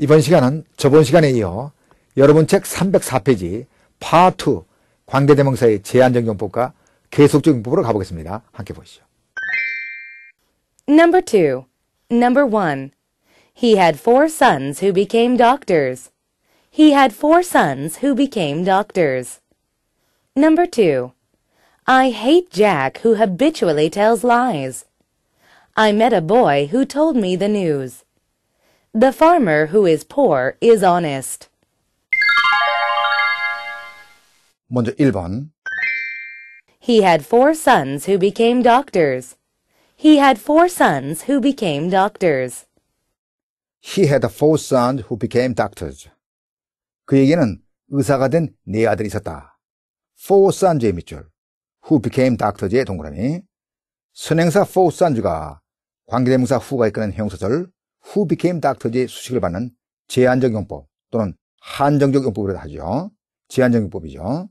이번 시간은 저번 시간에 이어 여러분 책 304페이지 파2 광대대명사의 제한정용법과 계속적용법으로 가보겠습니다. 함께 보시죠. Number 2. Number 1. He had four sons who became doctors. He had four sons who became doctors. Number 2. I hate Jack who habitually tells lies. I met a boy who told me the news. The farmer who is poor is honest. 먼저 1번. He had four sons who became doctors. He had four sons who became doctors. He had four sons who became doctors. 그에게는 의사가 된네 아들이 있었다. four sons의 밑줄. who became doctors의 동그라미. 선행사 four sons가 관계대명사 who가 이끄는 형용사절 후 h o became doctor지 수식을 받는 제한적용법 또는 한정적용법으로 하죠. 제한적용법이죠.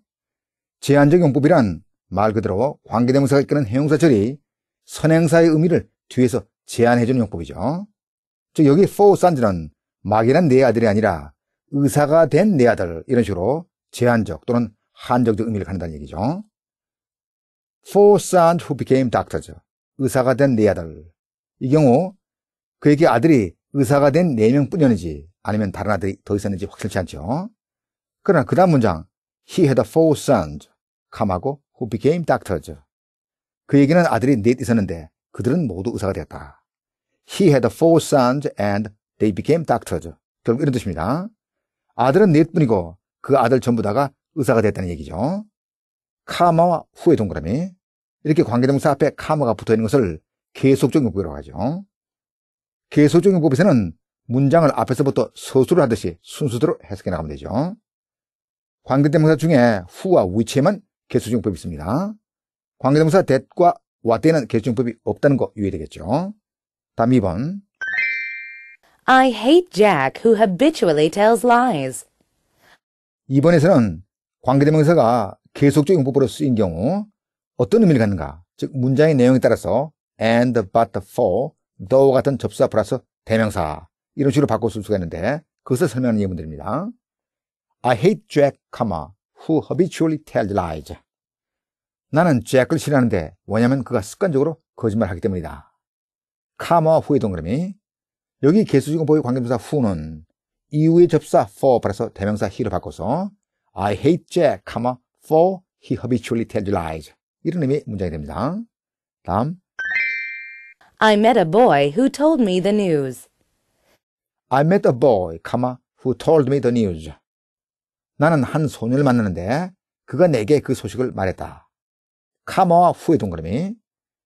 제한적용법이란 말 그대로 관계대명사가 이끄는 형용사 처리, 선행사의 의미를 뒤에서 제한해주는 용법이죠. 즉 여기 for 산즈는 막연한 내 아들이 아니라 의사가 된 내 아들 이런 식으로 제한적 또는 한정적 의미를 갖는다는 얘기죠. For sons who became d o c t o r 의사가 된 내 아들 이 경우 그에게 아들이 의사가 된 네 명뿐이었는지 아니면 다른 아들이 더 있었는지 확실치 않죠. 그러나 그 다음 문장 He had four sons, 감하고 who became doctors. 그에게는 아들이 넷 있었는데 그들은 모두 의사가 되었다. He had four sons and they became doctors. 결국 이런 뜻입니다. 아들은 넷뿐이고 그 아들 전부 다가 의사가 됐다는 얘기죠. 카마와 후의 동그라미. 이렇게 관계동사 앞에 카마가 붙어 있는 것을 계속적인 목표라고 하죠. 개소적인 법에서는 문장을 앞에서부터 서술을 하듯이 순서대로 해석해 나가면 되죠. 관계대명사 중에 후와 위치에만 개수적인 법이 있습니다. 관계대명사 that과 what에는 개수적인 법이 없다는 거 유의되겠죠. 다음 2번 I hate Jack who habitually tells lies. 이번에서는 관계대명사가 계속적인 용법으로 쓰인 경우 어떤 의미를 갖는가, 즉 문장의 내용에 따라서 and, but, for, 너와 같은 접수사 플러스 대명사 이런 식으로 바꿔 쓸 수가 있는데 그것을 설명하는 예문들입니다. I hate Jack, who habitually tells lies. 나는 j a c k 을 싫어하는데 뭐냐면 그가 습관적으로 거짓말을 하기 때문이다. comma, 카 h 후의 동그라미 여기 개수지공 보유 관계부사 후는 이후의 접사 for 플러스 대명사 he로 바꿔서 I hate Jack, for he habitually tells lies 이런 의미의 문장이 됩니다. 다음 I met a boy who told me the news. I met a boy, comma, who told me the news. 나는 한 소년을 만났는데 그가 내게 그 소식을 말했다. 카마와 후의 동그라미.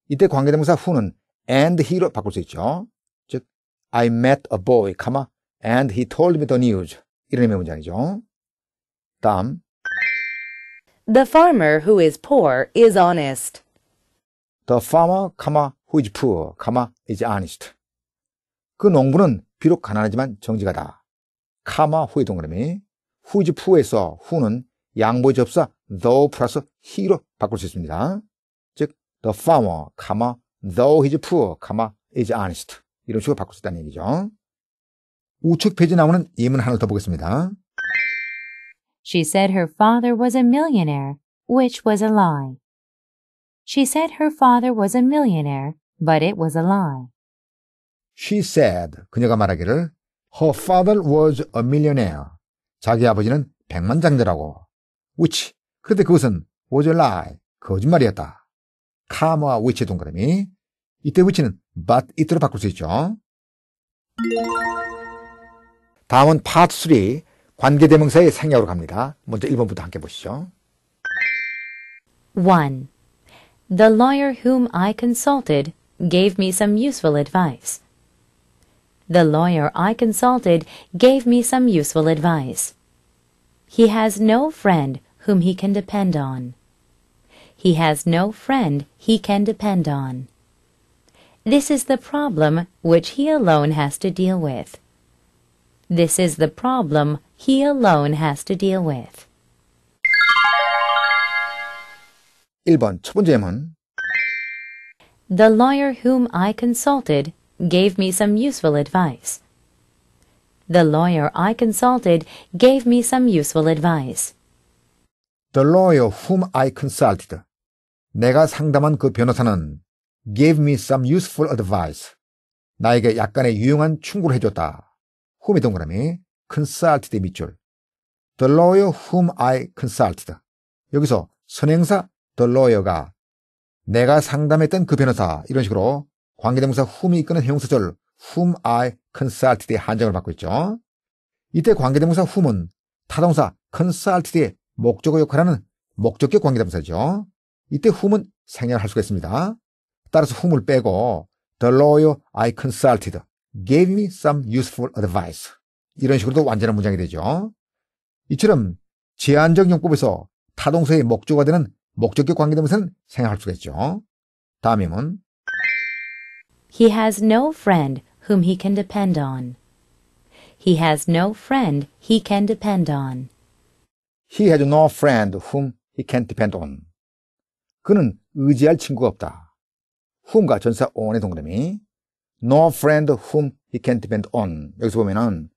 이때 관계대명사 who는 and he로 바꿀 수 있죠. 즉, I met a boy, comma, and he told me the news. 이런 의미의 문장이죠. 다음. The farmer who is poor is honest. The farmer, comma, who 푸 카마 is honest. 그 농부는 비록 가난하지만 정직하다. 카마 후의 동그라미. who 푸에서 who는 양보의 접사 though 플러스 he로 바꿀 수 있습니다. 즉, the farmer, 카마, though he's poor, 카마, is honest. 이런 식으로 바꿀 수 있다는 얘기죠. 우측 페이지 나오는 예문 하나 더 보겠습니다. She said her father was a millionaire, which was a lie. She said her father was a millionaire, But it was a lie. She said, 그녀가 말하기를, her father was a millionaire. 자기 아버지는 백만장자라고. which, 그런데 그것은 was a lie, 거짓말이었다. 카마와 which의 동그라미. 이때 which는 but it로 바꿀 수 있죠. 다음은 파트 3, 관계대명사의 생략으로 갑니다. 먼저 1번부터 함께 보시죠. 1. The lawyer whom I consulted gave me some useful advice. The lawyer I consulted gave me some useful advice. He has no friend whom he can depend on. He has no friend he can depend on. This is the problem which he alone has to deal with. This is the problem he alone has to deal with. 1번 첫 번째 예문 the lawyer whom I consulted gave me some useful advice. The lawyer I consulted gave me some useful advice. The lawyer whom I consulted. 내가 상담한 그 변호사는 gave me some useful advice. 나에게 약간의 유용한 충고를 해줬다. whom이 동그라미, consulted 밑줄. The lawyer whom I consulted. 여기서 선행사 the lawyer가 내가 상담했던 그 변호사 이런 식으로 관계대명사 whom이 이끄는 형용사절 whom I consulted의 한정을 받고 있죠. 이때 관계대명사 whom은 타동사 consulted의 목적어 역할하는 목적격 관계대명사죠. 이때 whom은 생략을 할 수가 있습니다. 따라서 whom을 빼고 the lawyer I consulted gave me some useful advice 이런 식으로도 완전한 문장이 되죠. 이처럼 제한적 용법에서 타동사의 목적어가 되는 목적격 관계대명사는 생략할 수가 있죠. 다음임은 He has no friend whom he can depend on. He has no friend he can depend on. He has no friend whom he can depend on. 그는 의지할 친구가 없다. whom과 전사 on의 동그라미 no friend whom he can depend on 여기서 보면은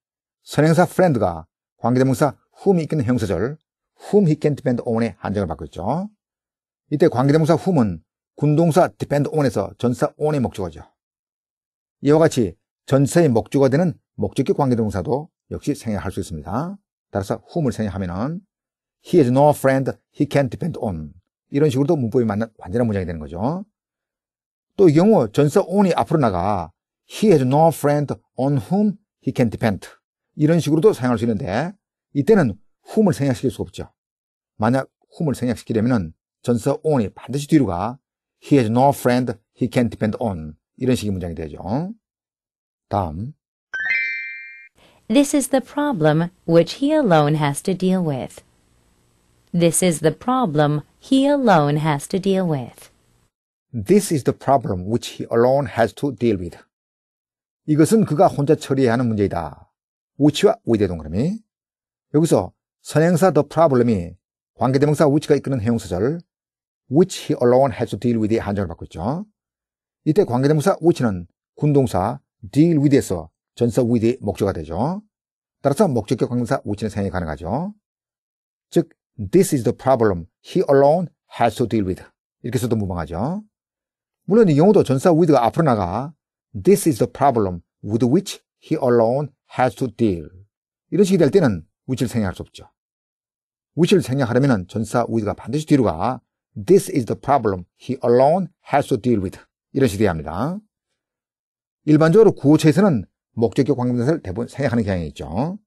선행사 friend가 관계대명사 whom이 있는 형사절 whom he can depend on의 한정을 받고 있죠. 이때 관계대명사 훔은 군동사 depend on에서 전사 on의 목적어죠. 이와 같이 전사의 목적어 되는 목적격 관계대명사도 역시 생략할 수 있습니다. 따라서 whom을 생략하면은 he is no friend he can depend on 이런 식으로도 문법이 맞는 완전한 문장이 되는 거죠. 또 이 경우 전사 on이 앞으로 나가 he has no friend on whom he can depend 이런 식으로도 사용할 수 있는데 이때는 whom을 생략시킬 수 없죠. 만약 whom을 생략시키려면 전사 on이 반드시 뒤로 가. He has no friend he can depend on. 이런 식의 문장이 되죠. 다음. This is the problem which he alone has to deal with. This is the problem he alone has to deal with. This is the problem which he alone has to deal with. 이것은 그가 혼자 처리해야 하는 문제이다. which와 with 동그라미. 여기서 선행사 the problem이 관계대명사 which가 이끄는 형용사절 which he alone has to deal with의 한정을 받고 있죠. 이때 관계대명사 which는 군동사 deal with에서 전사 with의 목적어가 되죠. 따라서 목적격 관계사 which는 생용이 가능하죠. 즉, this is the problem he alone has to deal with. 이렇게 써도 무방하죠. 물론 이 용어도 전사 with가 앞으로 나가 this is the problem with which he alone has to deal. 이런 식이 될 때는 which를 생략할 수 없죠. which를 생략하려면 전사 with가 반드시 뒤로 가 This is the problem he alone has to deal with. 이런 식으로 합니다. 일반적으로 구호체에서는 목적격 관계대사를 대부분 생각하는 경향이 있죠.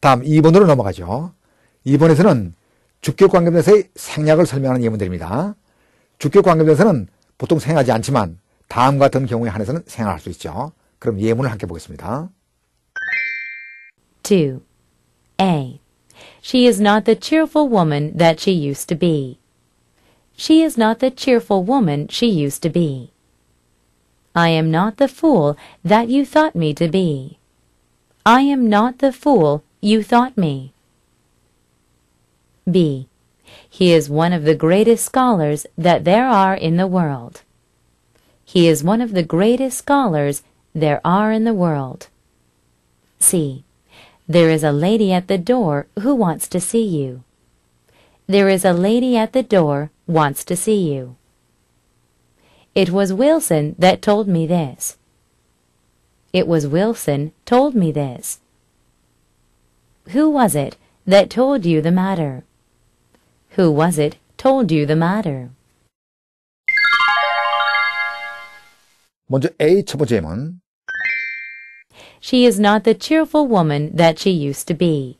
다음 2번으로 넘어가죠. 2번에서는 주격 관계대사의 생략을 설명하는 예문들입니다. 주격 관계대사는 보통 생하지 각 않지만 다음 같은 경우에 한해서는 생각할수 있죠. 그럼 예문을 함께 보겠습니다. 2. A. She is not the cheerful woman that she used to be. She is not the cheerful woman she used to be. I am not the fool that you thought me to be. I am not the fool you thought me. B. He is one of the greatest scholars that there are in the world. He is one of the greatest scholars there are in the world. C. There is a lady at the door who wants to see you. There is a lady at the door wants to see you. It was Wilson that told me this. It was Wilson told me this. Who was it that told you the matter? Who was it told you the matter? 먼저 A 첫 번째 She is not the cheerful woman that she used to be.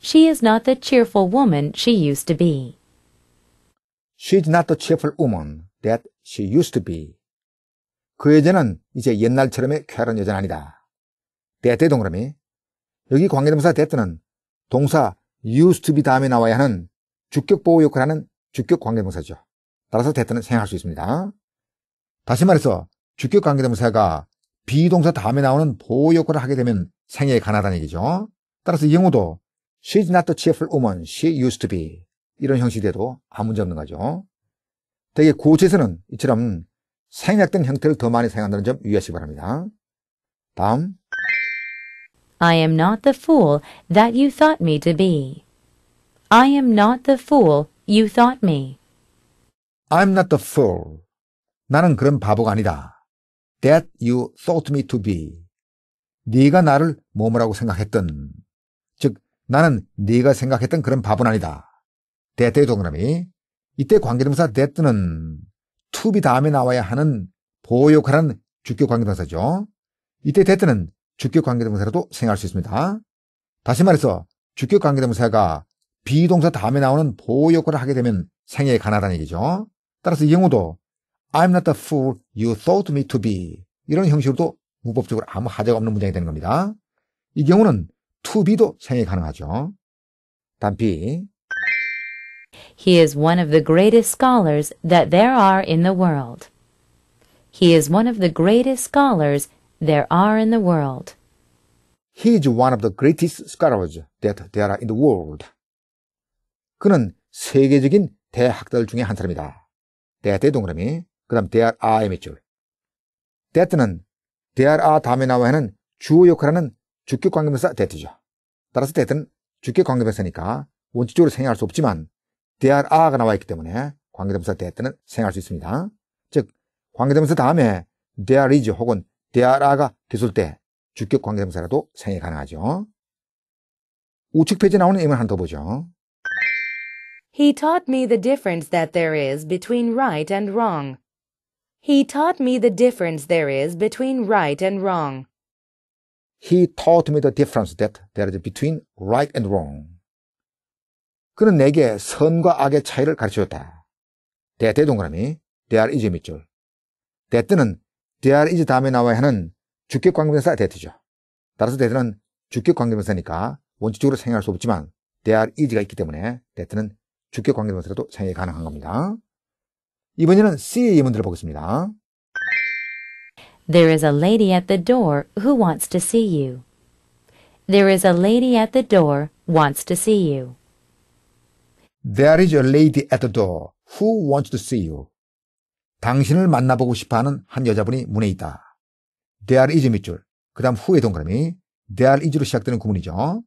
She is not the cheerful woman she used to be. She is not the cheerful woman that she used to be. 그 여자는 이제 옛날처럼의 쾌활한 여자는 아니다. 대대 동그라미. 여기 관계대명사 대트는 동사 used to be 다음에 나와야 하는 주격 보호 역할을 하는 주격 관계대명사죠. 따라서 대트는 생략할 수 있습니다. 다시 말해서 주격 관계대명사가 비동사 다음에 나오는 보호 역할을 하게 되면 생애에 가난하다는 얘기죠. 따라서 영어도 She's not the cheerful woman she used to be 이런 형식이 돼도 아무 문제 없는 거죠. 대개 구호에서는 이처럼 생략된 형태를 더 많이 사용한다는 점 유의하시기 바랍니다. 다음 I am not the fool that you thought me to be. I am not the fool you thought me. I'm not the fool. 나는 그런 바보가 아니다. that you thought me to be. 네가 나를 뭐뭐라고 생각했던. 즉, 나는 네가 생각했던 그런 바본 아니다. that의 동그라미. 이때 관계동사 that는 to be 다음에 나와야 하는 보역하는 호 주격 관계동사죠. 이때 that는 주격 관계동사라도 생각할 수 있습니다. 다시 말해서 주격 관계동사가 비동사 다음에 나오는 보호 역할을 하게 되면 생애에 가나다는 얘기죠. 따라서 이 경우도 I'm not the fool you thought me to be. 이런 형식으로도 무법적으로 아무 하자가 없는 문장이 되는 겁니다. 이 경우는 to be도 생략 가능하죠. 단비 He is one of the greatest scholars that there are in the world. He is one of the greatest scholars there are in the world. He is one of the greatest scholars that there are in the world. 그는 세계적인 대학들 중에 한 사람이다. 대, 대동그라미. 그 다음 there are 밑줄. that는 대 h e r e are 다음에 나와는 주어 역할하는 주격 관계명사 that죠. 따라서 that는 주격 관계명사니까 원칙적으로 생략할 수 없지만 대 h e r e are가 나와 있기 때문에 관계대명사 that는 생략할 수 있습니다. 즉 관계대명사 다음에 there is 혹은 there are가 뒤을때 주격 관계대명사라도 생략 가능하죠. 우측 페이지 에 나오는 예문 하나 더 보죠. He taught me the difference that there is between right and wrong. He taught me the difference there is between right and wrong. He taught me the difference that there is between right and wrong. 그는 내게 선과 악의 차이를 가르쳐줬다. 대대 동그라미, there is 밑줄. 대뜻는 there is 다음에 나와야 하는 주격 관계명사 대뜻이죠. 따라서 대뜻는 주격 관계명사니까 원칙적으로 생략할 수 없지만 there is가 있기 때문에 대뜻는 주격 관계명사라도 생략이 가능한 겁니다. 이번에는 C의 예문들을 보겠습니다. There is a lady at the door who wants to see you. There is a lady at the door wants to see you. There is a lady at the door who wants to see you. 당신을 만나보고 싶어하는 한 여자분이 문에 있다. There is 밑줄, 그 다음 후의 동그라미, there is로 시작되는 구문이죠.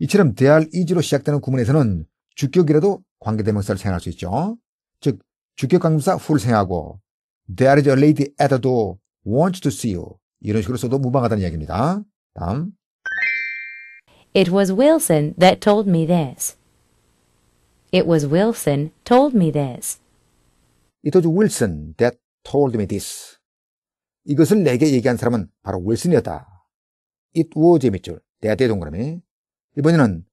이처럼 there is로 시작되는 구문에서는 주격이라도 관계대명사를 사용할 수 있죠. 즉, 주격 강사 훌생하고 There is a lady at the door wants to see you. 이런 식으로 써도 무방하다는 이야기입니다. 다음. It was Wilson that told me this. It was Wilson told me this. It was Wilson that told me this. 이것을 내게 얘기한 사람은 바로 윌슨이었다. It was 밑줄. 대대 동그라미. 이번에는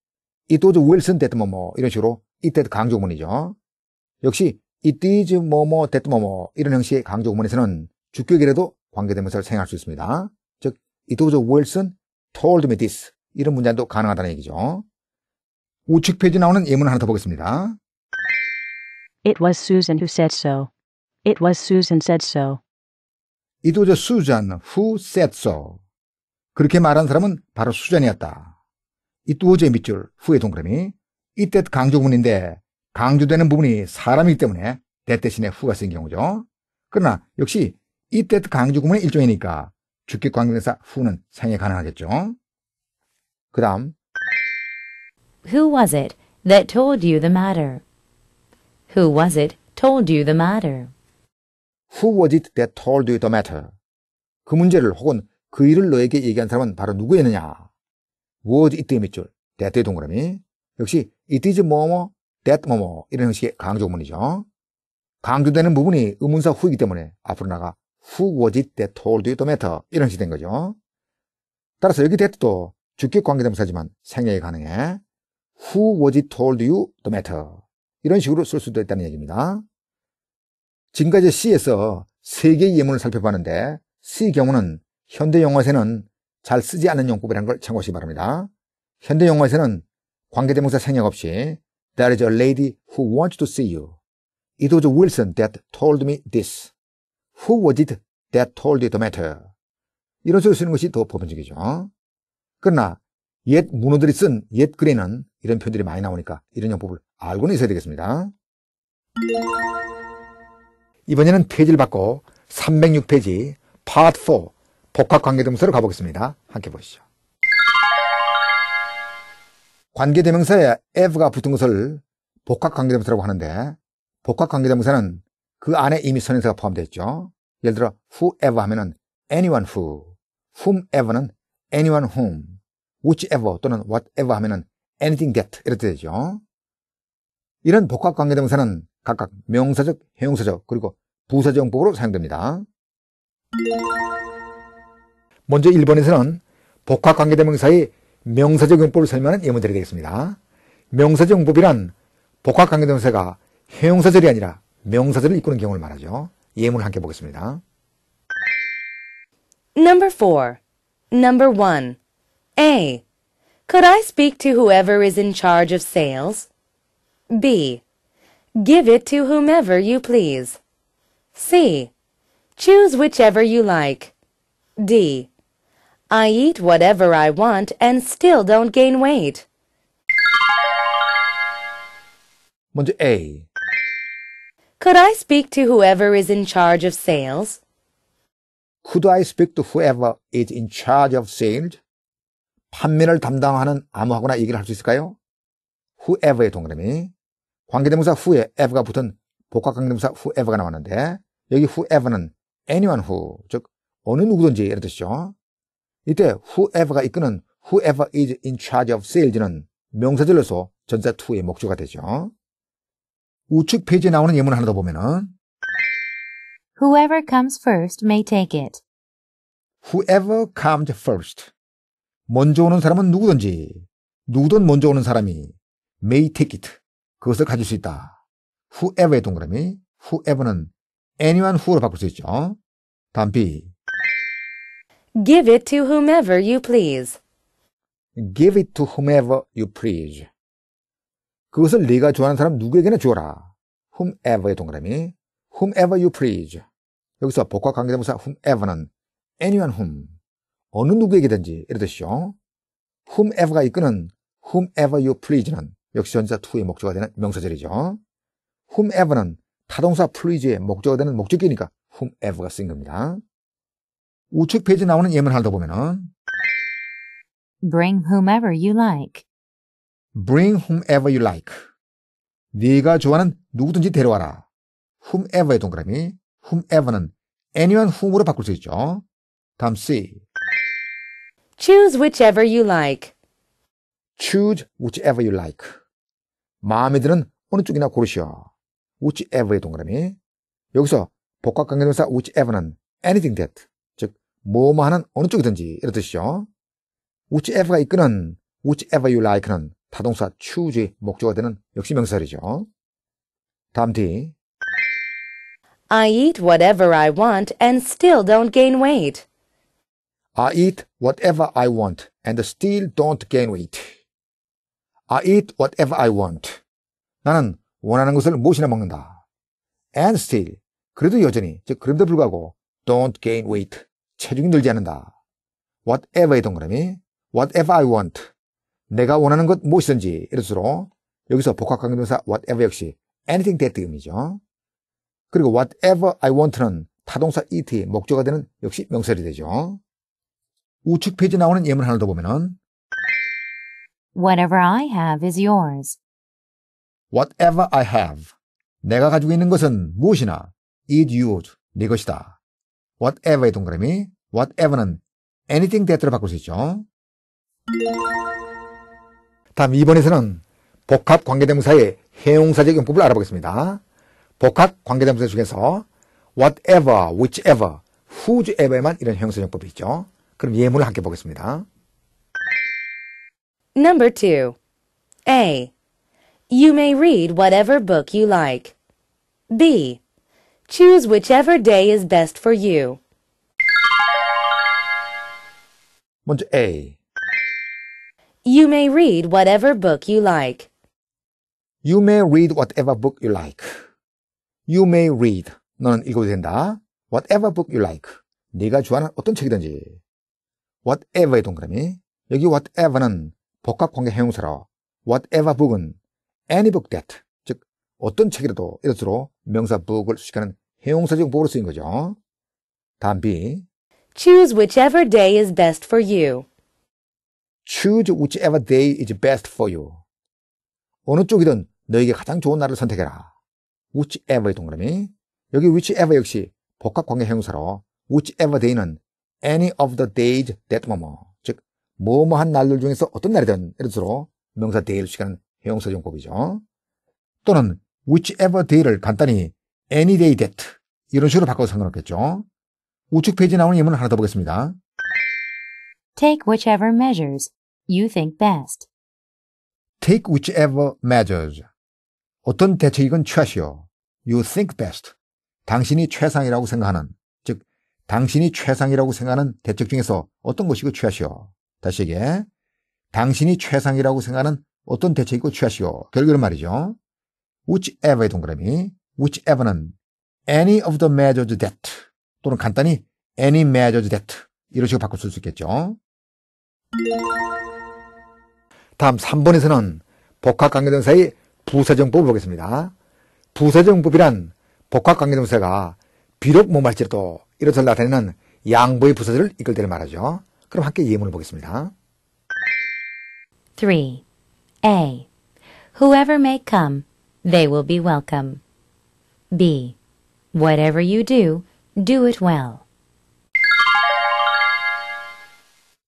It was Wilson that 뭐 뭐 이런 식으로 it 이때 강조문이죠. 역시 it is 뭐뭐 that 뭐뭐 이런 형식의 강조구문에서는 주격이라도 관계대명사를 사용할 수 있습니다. 즉 it was Wilson told me this 이런 문장도 가능하다는 얘기죠. 우측 페이지 나오는 예문 하나 더 보겠습니다. It was Susan who said so. It was Susan said so. It was Susan who said so. 그렇게 말한 사람은 바로 수잔이었다. It was의 밑줄, 후의 동그라미. 이때 강조문인데 강조되는 부분이 사람이기 때문에 대 대신에 후가 쓰인 경우죠. 그러나 역시 이때 강조구문의 일종이니까 주격 관계대사 후는 사용이 가능하겠죠. 그 다음 Who was it that told you the matter? Who was it told you the matter? Who was it that told you the matter? 그 문제를 혹은 그 일을 너에게 얘기한 사람은 바로 누구였느냐? was it 밑줄 대의 동그라미 역시 it is 뭐뭐 that 뭐뭐 이런 형식의 강조문이죠. 강조되는 부분이 의문사 후이기 때문에 앞으로 나가 who was it that told you the matter 이런 식이 된 거죠. 따라서 여기 that도 주격 관계대명사지만 생략이 가능해. who was it told you the matter 이런 식으로 쓸 수도 있다는 얘기입니다. 지금까지 C에서 세 개의 예문을 살펴봤는데 C 경우는 현대 영어에서는 잘 쓰지 않는 용법이라는 걸 참고하시기 바랍니다. 현대 영어에서는 관계대명사 생략 없이 There is a lady who wants to see you. It was Wilson that told me this. Who was it that told you the matter? 이런 식으로 쓰는 것이 더 보편적이죠. 그러나 옛 문어들이 쓴 옛 글에는 이런 표현들이 많이 나오니까 이런 용법을 알고는 있어야 되겠습니다. 이번에는 페이지를 바꿔 306페이지 파트 4 복합관계동사로 가보겠습니다. 함께 보시죠. 관계대명사에 F가 붙은 것을 복합관계대명사라고 하는데 복합관계대명사는 그 안에 이미 선행사가 포함되어 있죠. 예를 들어 whoever 하면은 anyone who, whomever는 anyone whom, whichever 또는 whatever 하면은 anything that 이렇게 되죠. 이런 복합관계대명사는 각각 명사적, 형용사적 그리고 부사적 용법으로 사용됩니다. 먼저 1번에서는 복합관계대명사의 명사적 용법을 설명하는 예문 드리겠습니다. 명사적 용법이란 복합 관계동사가 형용사절이 아니라 명사절을 이끄는 경우를 말하죠. 예문을 함께 보겠습니다. Number 4. Number 1. A. Could I speak to whoever is in charge of sales? B. Give it to whomever you please. C. Choose whichever you like. D. I eat whatever I want and still don't gain weight. 문제 A. Could I speak to whoever is in charge of sales? Could I speak to whoever is in charge of sales? 판매를 담당하는 아무하거나 얘기를 할 수 있을까요? whoever의 동그라미. 관계대명사 who에 ever가 붙은 복합관계대명사 whoever가 나왔는데 여기 whoever는 anyone who 즉 어느 누구든지 이런 뜻이죠. 이때 whoever가 이끄는 whoever is in charge of sales는 명사절로서 전자 2의 목조가 되죠. 우측 페이지에 나오는 예문 하나 더 보면은 Whoever comes first may take it. Whoever comes first. 먼저 오는 사람은 누구든지 누구든 먼저 오는 사람이 may take it. 그것을 가질 수 있다. whoever의 동그라미 whoever는 anyone who로 바꿀 수 있죠. 다음 B. Give it to whomever you please. Give it to whomever you please. 그것을 네가 좋아하는 사람 누구에게나 줘라. whomever의 동그라미. whomever you please. 여기서 복화 관계대명사 whomever는 anyone whom. 어느 누구에게든지 이러듯이요 whomever가 이끄는 whomever you please는 역시 전자 to의 목적이 되는 명사절이죠. whomever는 타동사 please의 목적이 되는 목적이니까 whomever가 쓴 겁니다. 우측 페이지 나오는 예문 하다 보면은 Bring whomever you like. Bring whomever you like. 네가 좋아하는 누구든지 데려와라. whomever의 동그라미. whomever는 anyone whom으로 바꿀 수 있죠. 다음 C. Choose whichever you like. Choose whichever you like. 마음에 드는 어느 쪽이나 고르시오. whichever의 동그라미. 여기서 복합관계동사 whichever는 anything that 뭐뭐하는 어느 쪽이든지 이런 뜻이죠. whichever가 이끄는 whichever you like는 타동사 choose의 목적어 되는 역시 명사리죠. 다음 뒤 I eat whatever I want and still don't gain weight. I eat whatever I want and still don't gain weight. I eat whatever I want. 나는 원하는 것을 무엇이나 먹는다. And still, 그래도 여전히, 즉 그럼에도 불구하고 don't gain weight. 체중이 늘지 않는다. whatever의 동그라미, whatever I want. 내가 원하는 것 무엇이든지. 이럴수록 여기서 복합관계동사 whatever 역시 anything that 의미죠. 그리고 whatever I want는 타동사 it의 목적어 되는 역시 명설이 되죠. 우측 페이지 나오는 예문 하나 더 보면은 Whatever I have is yours. Whatever I have. 내가 가지고 있는 것은 무엇이나 is yours. 네 것이다. whatever의 동그라미, whatever는 anything that로 바꿀 수 있죠. 다음 2번에서는 복합 관계대명사의 해용사적 용법을 알아보겠습니다. 복합 관계대명사 중에서 whatever, whichever, w h o s o e v e r 만 이런 해용사적 용법이 있죠. 그럼 예문을 함께 보겠습니다. Number 2. A. You may read whatever book you like. B. Choose whichever day is best for you. 문제 A. You may read whatever book you like. You may read whatever book you like. You may read. 너는 읽어도 된다. Whatever book you like. 네가 좋아하는 어떤 책이든지. Whatever의 동그라미. 여기 whatever는 복합관계 형용사로 whatever book은 any book that. 어떤 책이라도 이렇도록 명사 book을 수식하는 형용사적 목으로 쓰인 거죠. 다음 B. Choose whichever day is best for you. Choose whichever day is best for you. 어느 쪽이든 너에게 가장 좋은 날을 선택해라. whichever의 동그라미. 여기 whichever 역시 복합관계 형용사로 whichever day는 any of the days that 뭐뭐 즉 뭐뭐한 날들 중에서 어떤 날이든 이런 뜻으로 명사 day를 시간 형용사 용법이죠. 또는 whichever day를 간단히 any day that 이런 식으로 바꿔도 상관없겠죠. 우측 페이지 에 나오는 예문 을 하나 더 보겠습니다. Take whichever measures you think best. Take whichever measures. 어떤 대책이건 취하시오. You think best. 당신이 최상이라고 생각하는, 즉, 당신이 최상이라고 생각하는 대책 중에서 어떤 것이고 취하시오. 다시 얘기해. 당신이 최상이라고 생각하는 어떤 대책이고 취하시오. 결국은 말이죠. whichever의 동그라미, whichever는 any of the measures that 또는 간단히 any measures that 이런 식으로 바꿀수 있겠죠. 다음 3번에서는 복합관계동사의 부사정법을 보겠습니다. 부사정법이란 복합관계동사가 비록 뭐말지라도 이것을 나타내는 양보의 부사절을 이끌 때를 말하죠. 그럼 함께 예문을 보겠습니다. 3. A. Whoever may come They will be welcome. B. Whatever you do, do it well.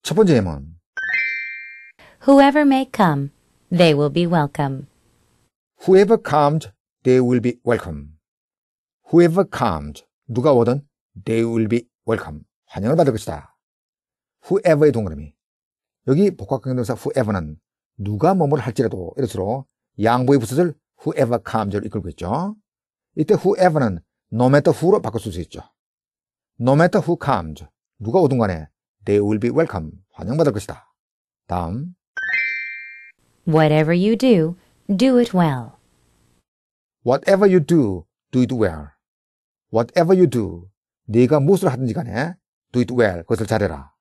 첫 번째 예문 Whoever may come, they will be welcome. Whoever comes, they will be welcome. Whoever comes, 누가 오든 they will be welcome. 환영을 받을 것이다. Whoever의 동그라미. 여기 복합강동사 whoever는 누가 뭐뭐를 할지라도 이것으로 양보의 부수를 whoever comes를 이끌고 있죠. 이때 whoever는 no matter who로 바꿀 수 있죠. no matter who comes, 누가 오든 간에 they will be welcome, 환영받을 것이다. 다음 Whatever you do, do it well. Whatever you do, do it well. Whatever you do, 네가 무엇을 하든지 간에 do it well, 그것을 잘해라.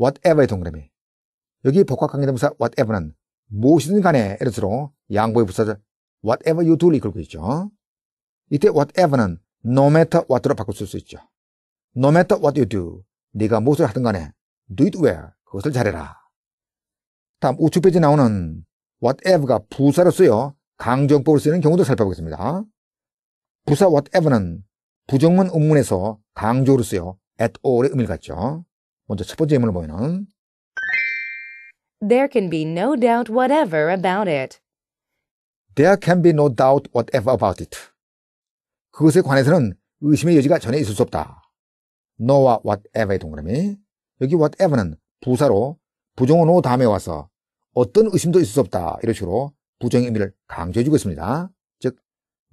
whatever의 동그라미. 여기 복합관계대명사 whatever는 무엇이든 간에 예를 들어 양보의 부사절 whatever you do를 이끌고 있죠. 이때 whatever는 no matter what로 바꿔 쓸수 있죠. no matter what you do, 네가 무엇을 하든 간에 do it well, 그것을 잘해라. 다음 우측 페이지 나오는 whatever가 부사로 쓰여 강정법을 쓰는 경우도 살펴보겠습니다. 부사 whatever는 부정문 음문에서 강조로 쓰여 at all의 의미를 갖죠. 먼저 첫 번째 예문을 보면은 There can be no doubt whatever about it. There can be no doubt whatever about it. 그것에 관해서는 의심의 여지가 전혀 있을 수 없다. 너와 whatever의 동그라미. 여기 whatever는 부사로 부정어로 다음에 와서 어떤 의심도 있을 수 없다. 이런 식으로 부정의 의미를 강조해주고 있습니다. 즉,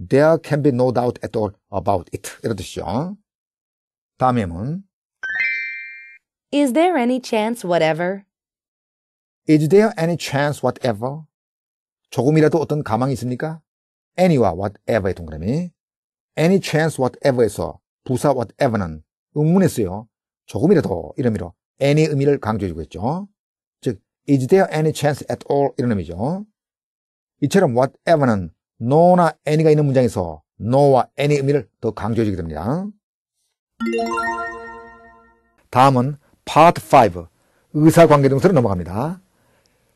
there can be no doubt at all about it. 이런 뜻이죠. 다음 에문 Is there any chance whatever? Is there any chance whatever? 조금이라도 어떤 가망이 있습니까? any와 whatever의 동그라미. any chance whatever에서 부사 whatever는 응문에 쓰여 조금이라도 이런 의미로 any 의미를 강조해주고 있죠. 즉, is there any chance at all 이런 의미죠. 이처럼 whatever는 no나 any가 있는 문장에서 no와 any 의미를 더 강조해주게 됩니다. 다음은 part 5 의사관계동사로 넘어갑니다.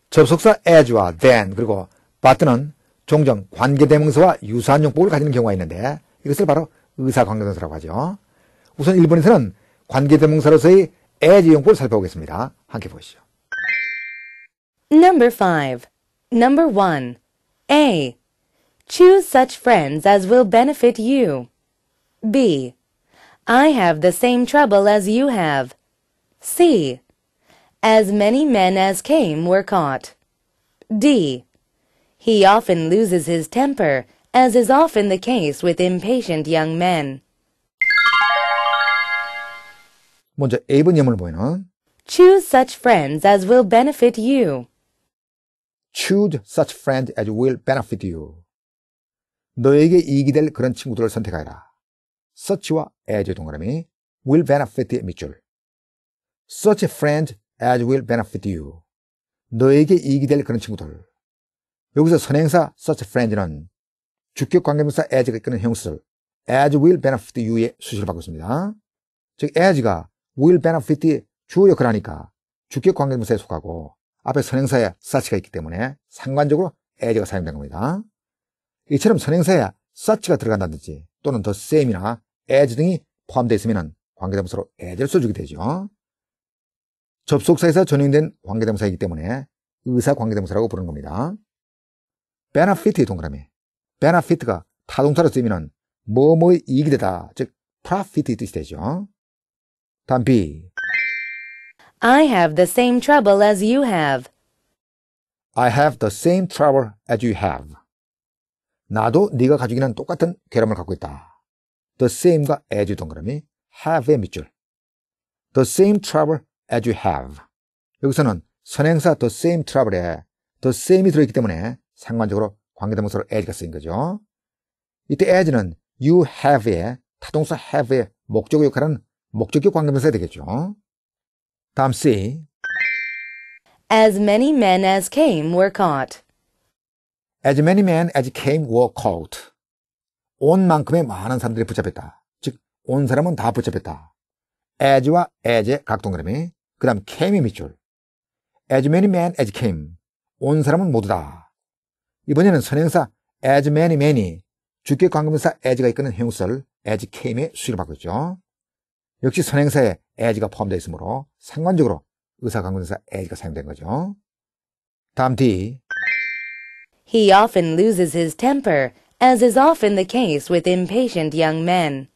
접속사 as와 then 그리고 바트는 종종 관계대명사와 유사한 용법을 가지는 경우가 있는데 이것을 바로 의사관계동사라고 하죠. 우선 1번에서는 관계대명사로서의 as 용법을 살펴보겠습니다. 함께 보시죠. Number 5. Number 1. A. Choose such friends as will benefit you. B. I have the same trouble as you have. C. As many men as came were caught. D. He often loses his temper, as is often the case with impatient young men. 먼저 A번 예문을 보이는 Choose such friends as will benefit you. Choose such friends as will benefit you. 너에게 이익이 될 그런 친구들을 선택하라. such와 as의 동그라미 will benefit 밑줄 such friends as will benefit you. 너에게 이익이 될 그런 친구들. 여기서 선행사 such friend는 주격 관계명사 as가 이끄는 형용사를 as will benefit you의 수식을 바고습니다즉 as가 will benefit 주 역할을 하니까 주격 관계명사에 속하고 앞에 선행사의 such가 있기 때문에 상관적으로 as가 사용된 겁니다. 이처럼 선행사에 such가 들어간다든지 또는 the same이나 as 등이 포함되어 있으면 관계대명사로 as를 써주게 되죠. 접속사에서 전용된 관계대명사이기 때문에 의사 관계대명사라고 부르는 겁니다. 베나피트의 동그라미. 베나피트가 타동사로 쓰이면 뭐뭐의 이익이 되다. 즉, profit의 뜻이 되죠. 다음 B. I have the same trouble as you have. I have the same trouble as you have. 나도 네가 가지고 있는 똑같은 괴람을 갖고 있다. The same과 as 동그라미, have의 밑줄. The same trouble as you have. 여기서는 선행사 the same trouble에 the same이 들어있기 때문에 상관적으로 관계대명사로 as가 쓰인 거죠. 이때 as는 you have의 타동사 have의 목적 역할은 목적격 관계명사 되겠죠. 다음 C. As many men as came were caught. As many men as came were caught. 온 만큼의 많은 사람들이 붙잡혔다. 즉, 온 사람은 다 붙잡혔다. as와 as의 각 동그라미, 그 다음 came의 밑줄. as many men as came. 온 사람은 모두다. 이번에는 선행사 as many many 주격 관계명사 as가 이끄는 형용사를 as c a m e 의 수를 받고 있죠. 역시 선행사에 as가 포함되어 있으므로 상관적으로 의사관계명사 as가 사용된 거죠. 다음 뒤 He often loses his temper, as is often the case with impatient young men.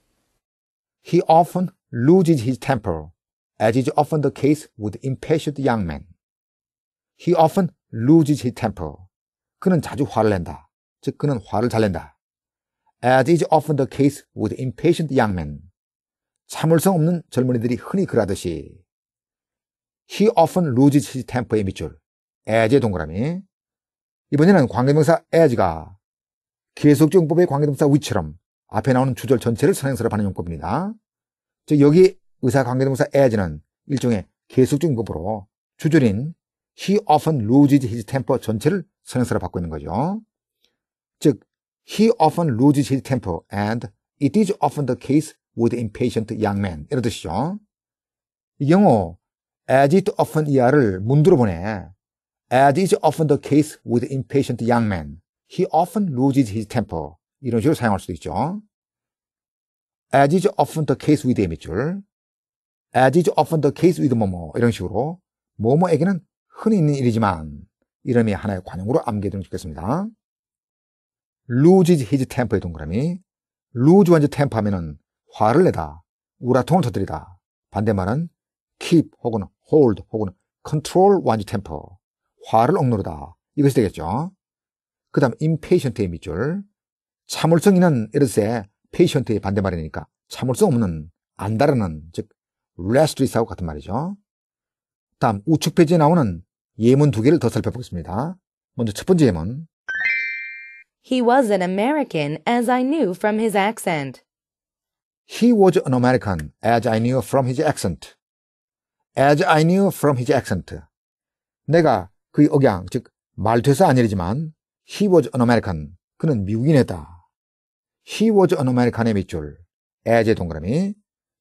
He often loses his temper, as is often the case with impatient young men. He often loses his temper, 그는 자주 화를 낸다. 즉 그는 화를 잘 낸다. As is often the case with impatient young men. 참을성 없는 젊은이들이 흔히 그러듯이 He often loses his temper의 밑줄 as의 동그라미 이번에는 관계명사 as가 계속정법의 적 관계동사 위처럼 앞에 나오는 주절 전체를 선행사로 하는 용법입니다. 즉 여기 의사관계동사 as는 일종의 계속적인 법으로 주절인 he often loses his temper 전체를 선행사를 받고 있는 거죠. 즉, he often loses his temper and it is often the case with impatient young men. 이런 뜻이죠. 이 경우, as it often 이하를 문두로 보내. as is often the case with impatient young men. he often loses his temper. 이런 식으로 사용할 수도 있죠. as is often the case with him 줄. as is often the case with 뭐뭐. 이런 식으로. 뭐뭐에게는 흔히 있는 일이지만 이름이 하나의 관용으로 암기해두면 좋겠습니다. lose his temper의 동그라미 lose one's temper 하면은 화를 내다, 우라통을 터뜨리다 반대말은 keep 혹은 hold 혹은 control one's temper 화를 억누르다 이것이 되겠죠. 그 다음 impatient의 밑줄 참을성 있는 이르세 patient의 반대말이니까 참을성 없는 안다르는 즉 restless하고 같은 말이죠. 다음 우측 페이지에 나오는 예문 두 개를 더 살펴보겠습니다. 먼저 첫 번째 예문. He was an American as I knew from his accent. He was an American as I knew from his accent. As I knew from his accent. 내가 그의 억양, 즉 말투에서 아니지만 He was an American. 그는 미국인이다. He was an American의 밑줄. as의 동그라미.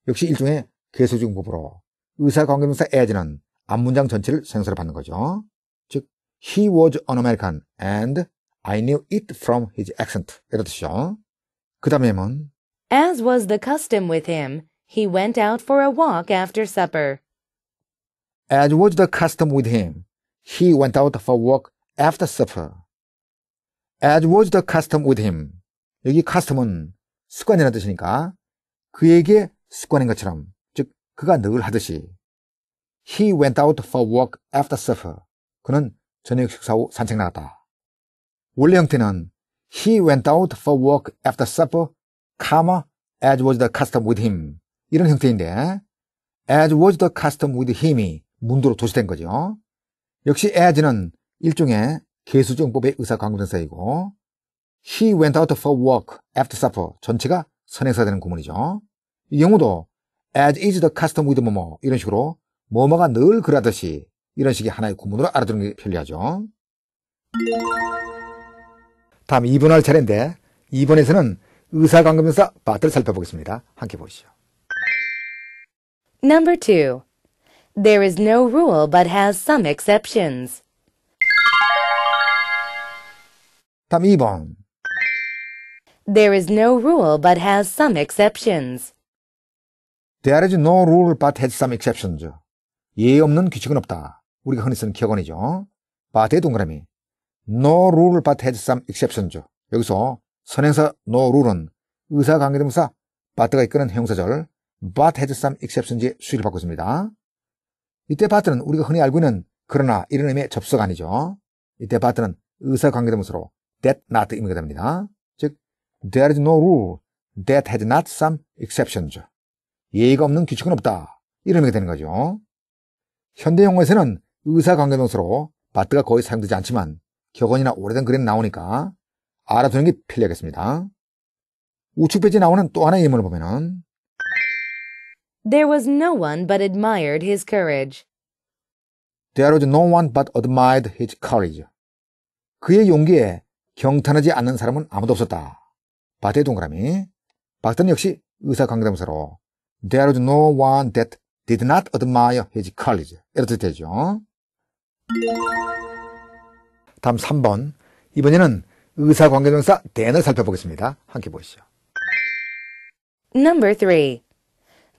역시 일종의 개수중법으로 의사관계명사 as는 앞 문장 전체를 생사를 받는 거죠. 즉, he was an American and I knew it from his accent. 이런 뜻이죠. 그 다음에는 As was the custom with him, he went out for a walk after supper. As was the custom with him, he went out for a walk after supper. As was the custom with him. 여기 custom은 습관이라는 뜻이니까 그에게 습관인 것처럼, 즉 그가 늘 하듯이 He went out for w o r k after supper. 그는 저녁 식사 후 산책 나갔다. 원래 형태는 He went out for w o r k after supper, comma, as was the custom with him. 이런 형태인데 as was the custom with him이 문도로 도시된 거죠. 역시 as는 일종의 개수정법의 의사관계동사이고 he went out for w o r k after supper 전체가 선행사되는 구문이죠. 이 경우도 as is the custom with 뭐뭐 이런 식으로 뭐뭐가 늘 그러듯이 이런 식의 하나의 구문으로 알아두는 게 편리하죠. 다음 2번 할 차례인데 2번에서는 의사관계명사 트을 살펴보겠습니다. 함께 보시죠. Number 2. There is no rule but has some exceptions. 다음 2번. There is no rule but has some exceptions. There is no rule but has some exceptions. 예의 없는 규칙은 없다. 우리가 흔히 쓰는 기억언이죠. 바트의 동그라미. No rule but has some exceptions. 여기서 선행사 no rule은 의사 관계대명사 바트가 이끄는 형사절 but has some exceptions의 수위를 받고 있습니다. 이때 바트는 우리가 흔히 알고 있는 그러나 이런 의미의 접속 아니죠. 이때 바트는 의사 관계대명사로 that not 의미가 됩니다. 즉 there is no rule that has not some exceptions. 예의가 없는 규칙은 없다. 이런 의미가 되는 거죠. 현대 용어에서는 의사 관계동사로 바트가 거의 사용되지 않지만 격언이나 오래된 글에는 나오니까 알아두는 게 필요하겠습니다. 우측 페이지에 나오는 또 하나의 예문을 보면은 There was no one but admired his courage. There was no one but admired his courage. 그의 용기에 경탄하지 않는 사람은 아무도 없었다. 바트의 동그라미. 박트는 역시 의사관계대명사로 There was no one that did not admire his courage. 이렇게 되죠. 다음 3번. 이번에는 의사 관계동사 then을 살펴보겠습니다. 함께 보시죠. Number 3.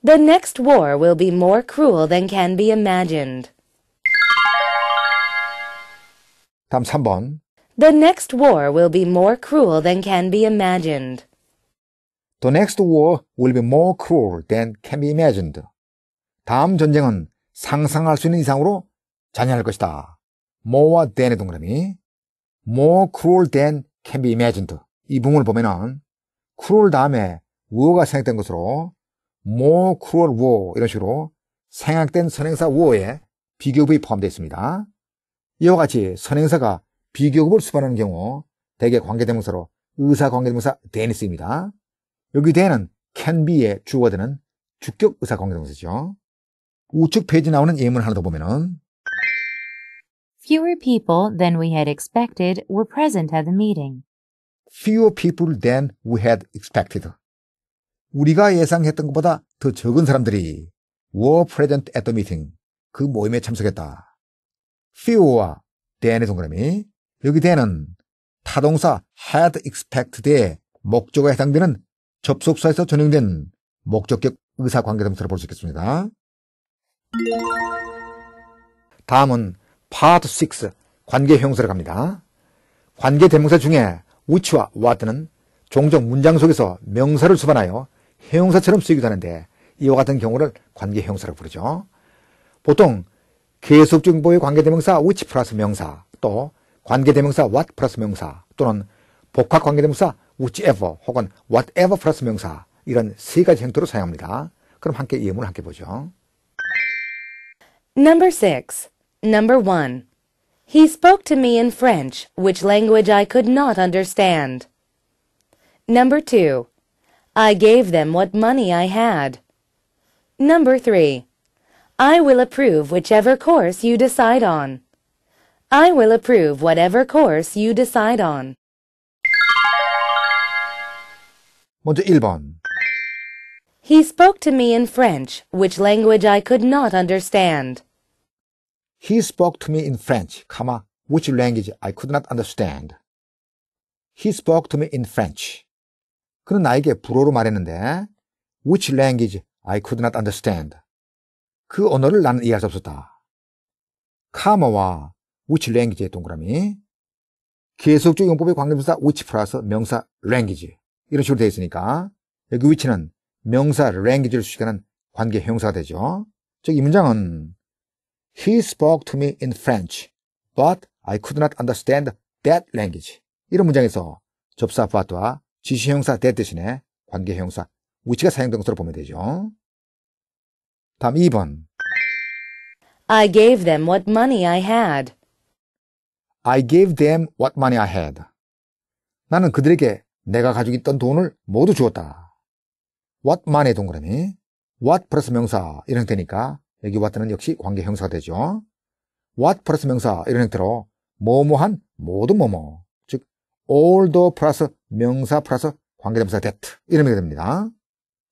The next war will be more cruel than can be imagined. 다음 3번. The next war will be more cruel than can be imagined. The next war will be more cruel than can be imagined. 다음 전쟁은 상상할 수 있는 이상으로 잔인할 것이다. 모와 r 의 동그라미. More cruel than can be imagined. 이 부분을 보면은 cruel 다음에 war가 생각된 것으로 more cruel war 이런 식으로 생각된 선행사 war에 비교급이 포함되어 있습니다. 이와 같이 선행사가 비교급을 수반하는 경우 대개 관계대명사로 의사 관계대명사 t h a 이 쓰입니다. 여기 than은 can be의 주어되는 주격 의사 관계대명사죠. 우측 페이지 나오는 예문 하나 더 보면은 Fewer people than we had expected were present at the meeting. Fewer people than we had expected. 우리가 예상했던 것보다 더 적은 사람들이 were present at the meeting. 그 모임에 참석했다. Fewer와 than의 동그라미. 여기 than은 타동사 had expected의 목적에 해당되는 접속사에서 전용된 목적격 의사관계동사를 볼 수 있겠습니다. 다음은 파트 6 관계 형사로 갑니다. 관계 대명사 중에 which와 what는 종종 문장 속에서 명사를 수반하여 형사처럼 쓰이기도 하는데 이와 같은 경우를 관계 형사라고 부르죠. 보통 계속적 보의 관계 대명사 which 플러스 명사 또 관계 대명사 what 플러스 명사 또는 복합 관계 대명사 whichever 혹은 whatever 플러스 명사 이런 세 가지 형태로 사용합니다. 그럼 함께 예문을 함께 보죠. Number 6. Number 1. He spoke to me in French, which language I could not understand. Number 2. I gave them what money I had. Number 3. I will approve whichever course you decide on. I will approve whatever course you decide on. 먼저 1번 he spoke to me in French, which language I could not understand. He spoke to me in French, comma, which language I could not understand. He spoke to me in French. 그는 나에게 불어로 말했는데, which language I could not understand. 그 언어를 나는 이해할 수 없었다. 카마와 which language의 동그라미. 계속적 용법의 관계명사 which 플러스 명사 language. 이런 식으로 되어 있으니까, 여기 which는 명사 language를 수식하는 관계 형사가 되죠. 즉이 문장은 He spoke to me in French, but I could not understand that language. 이런 문장에서 접사 부하와 지시 형사 that 대신에 관계 형사 위치가 사용동사로 보면 되죠. 다음 2번. I gave them what money I had. I gave them what money I had. 나는 그들에게 내가 가지고 있던 돈을 모두 주었다. what만의 동그라미 what 플러스 명사 이런 형태니까 여기 what는 역시 관계 형사가 되죠. what 플러스 명사 이런 형태로 뭐뭐한 모든 뭐뭐 즉 all the 플러스 명사 플러스 관계대명사 that 이런 게 됩니다.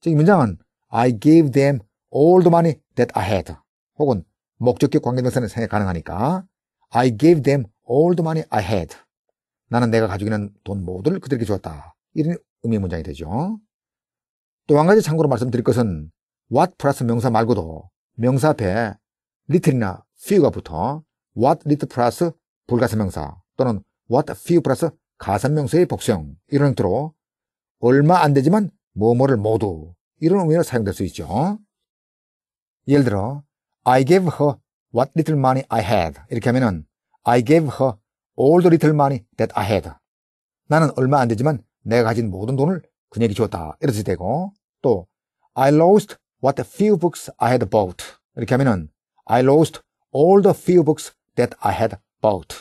즉이 문장은 I gave them all the money that I had 혹은 목적격 관계대명사는 생략 가능하니까 I gave them all the money I had 나는 내가 가지고 있는 돈 모두를 그들에게 주었다 이런 의미 의 문장이 되죠. 또한 가지 참고로 말씀드릴 것은 what 플러스 명사 말고도 명사 앞에 little이나 few가 붙어 what little 플러스 불가사명사 또는 what few 플러스 가산명사의 복수형 이런 형태로 얼마 안 되지만 뭐뭐를 모두 이런 의미로 사용될 수 있죠. 예를 들어 I gave her what little money I had 이렇게 하면은 I gave her all the little money that I had 나는 얼마 안 되지만 내가 가진 모든 돈을 그녀기좋다 이렇게 되고 또 I lost what few books I had bought. 이렇게 하면은 I lost all the few books that I had bought.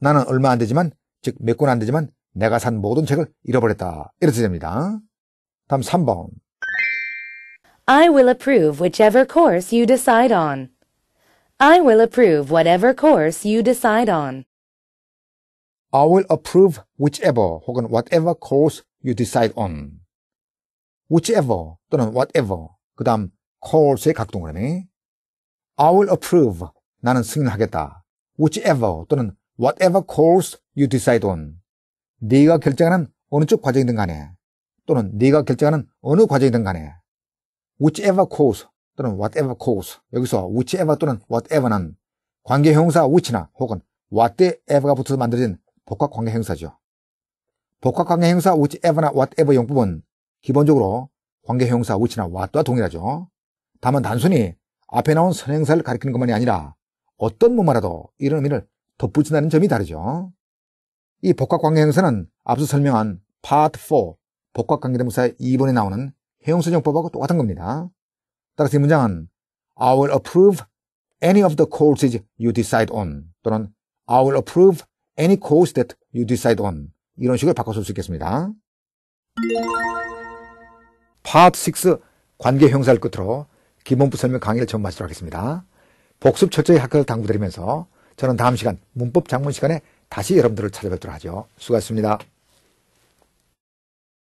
나는 얼마 안 되지만 즉 몇 권 안 되지만 내가 산 모든 책을 잃어버렸다. 이렇게 됩니다. 다음 3번. I will approve whichever course you decide on. I will approve whatever course you decide on. I will approve whichever 혹은 whatever course you decide on. whichever 또는 whatever. 그 다음 calls 의 각동그라미. I will approve. 나는 승인하겠다. whichever 또는 whatever course you decide on. 네가 결정하는 어느 쪽 과정이든 간에 또는 네가 결정하는 어느 과정이든 간에 whichever course 또는 whatever course 여기서 whichever 또는 whatever는 관계형사 which나 혹은 whatever가 붙어서 만들어진 복합관계형사죠. 복합관계 형사 whichever나 whatever 용법은 기본적으로 관계 형사 which나 what와 동일하죠. 다만 단순히 앞에 나온 선행사를 가리키는 것만이 아니라 어떤 문마라도 이런 의미를 덧붙인다는 점이 다르죠. 이 복합관계 형사는 앞서 설명한 part 4 복합관계대명사 의 2번에 나오는 형용사 용법하고 똑같은 겁니다. 따라서 이 문장은 I will approve any of the courses you decide on 또는 I will approve any course that you decide on 이런 식으로 바꿔 쓸수 있겠습니다. 파트 6 관계 형사를 끝으로 기본부 설명 강의를 전마치도록 하겠습니다. 복습 철저히 학교를 당부드리면서 저는 다음 시간 문법 작문 시간에 다시 여러분들을 찾아뵙도록 하죠. 수고하셨습니다.